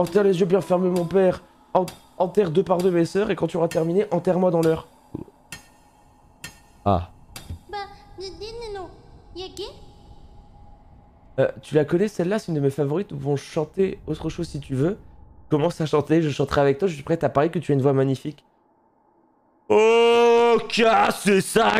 Enterre les yeux bien fermés, mon père. enterre deux par deux mes sœurs et quand tu auras terminé, enterre-moi dans l'heure. Ah. Bah, euh, tu la connais celle-là, c'est une de mes favorites. Nous pouvons chanter autre chose si tu veux. Commence à chanter, je chanterai avec toi, je suis prête à parler que tu as une voix magnifique. Oh, casse ça,